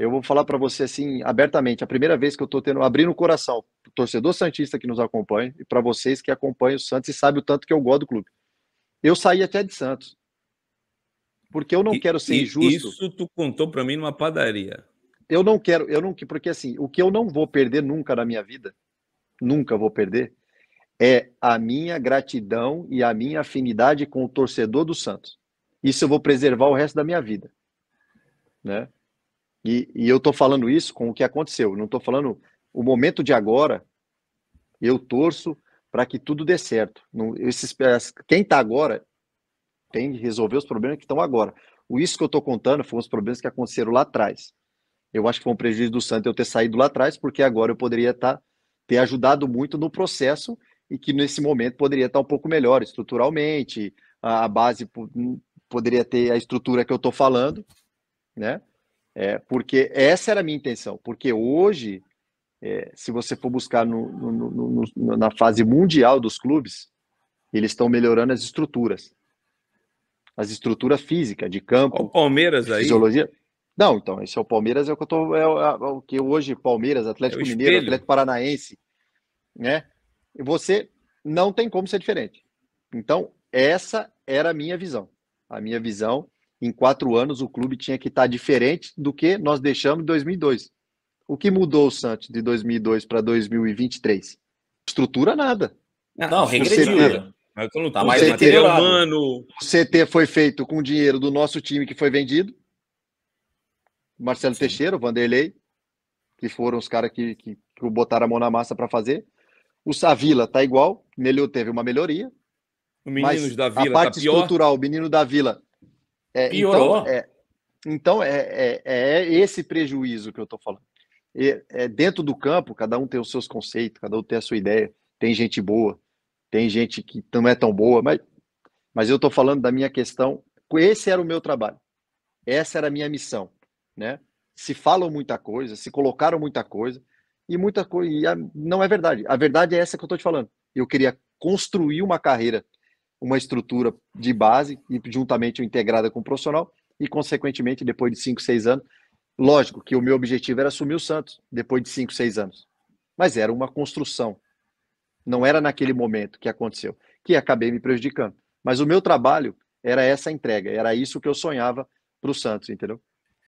eu vou falar para você assim abertamente, a primeira vez que eu estou tendo abrindo o coração, o torcedor santista que nos acompanha e para vocês que acompanham o Santos e sabe o tanto que eu gosto do clube. Eu saí até de Santos. Porque eu não e, quero ser e, injusto. Isso tu contou para mim numa padaria. Eu não quero, eu não porque assim, o que eu não vou perder nunca na minha vida, nunca vou perder, é a minha gratidão e a minha afinidade com o torcedor do Santos. Isso eu vou preservar o resto da minha vida, né? E, e eu estou falando isso com o que aconteceu. Não estou falando o momento de agora. Eu torço para que tudo dê certo. Não, esses, quem está agora tem que resolver os problemas que estão agora. O isso que eu estou contando foram os problemas que aconteceram lá atrás. Eu acho que foi um prejuízo do Santos eu ter saído lá atrás, porque agora eu poderia tá, ter ajudado muito no processo e que nesse momento poderia estar tá um pouco melhor estruturalmente, a, base poderia ter a estrutura que eu estou falando, né? É, porque essa era a minha intenção. Porque hoje, é, se você for buscar no, no, no, na fase mundial dos clubes, eles estão melhorando as estruturas. As estruturas físicas, de campo. O Palmeiras aí. Fisiologia. Não, então, esse é o Palmeiras, é o que eu tô. É, o é é que hoje, Palmeiras, é Atlético Mineiro, Atlético Paranaense, né? E você não tem como ser diferente. Então, essa era a minha visão. A minha visão em quatro anos o clube tinha que estar diferente do que nós deixamos em 2002. O que mudou o Santos de 2002 para 2023? Estrutura nada. Não, regrediu. Não tá mais o CT, é humano. O CT foi feito com dinheiro do nosso time que foi vendido. Marcelo Sim. Teixeira, Vanderlei, que foram os caras que, que, que botaram a mão na massa para fazer. O Savila tá igual, Nele teve uma melhoria. O Meninos da Vila. A tá parte tá estrutural, pior. o Menino da Vila é, então, Piorou. É, então, é, então é, é, esse prejuízo que eu estou falando. é, dentro do campo, cada um tem os seus conceitos, cada um tem a sua ideia. Tem gente boa, tem gente que não é tão boa, mas, mas eu estou falando da minha questão. Esse era o meu trabalho, essa era a minha missão. Né? Se falam muita coisa, se colocaram muita coisa, e muita coisa e não é verdade. A verdade é essa que eu estou te falando. Eu queria construir uma carreira uma estrutura de base e juntamente integrada com o profissional e, consequentemente, depois de 5, 6 anos, lógico que o meu objetivo era assumir o Santos depois de 5, 6 anos. Mas era uma construção. Não era naquele momento que aconteceu, que acabei me prejudicando. Mas o meu trabalho era essa entrega, era isso que eu sonhava para o Santos, entendeu?